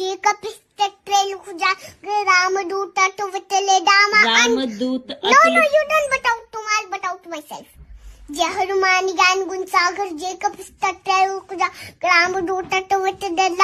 జీకప్ रामदूत तो वितलेदामा Ramdoot no no you don't बताओ तुम आई बताओ टू मायसेल्फ जय हनुमान ज्ञान गुण सागर जेकब स्तत्र रामदूत तो वितलेदा